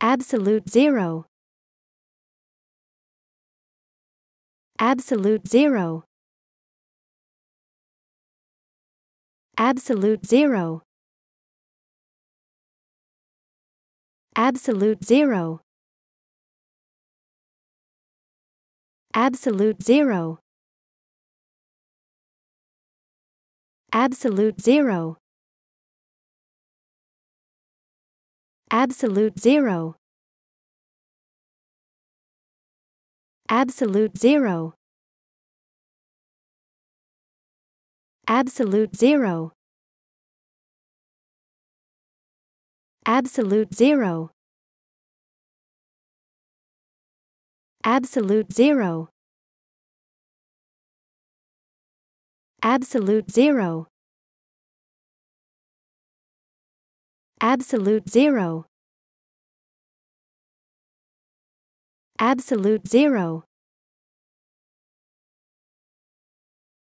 Absolute zero. Absolute zero. Absolute zero. Absolute zero. Absolute zero. Absolute zero. Absolute zero. Absolute zero. Absolute zero. Absolute zero. Absolute zero. Absolute zero. Absolute zero. absolute zero.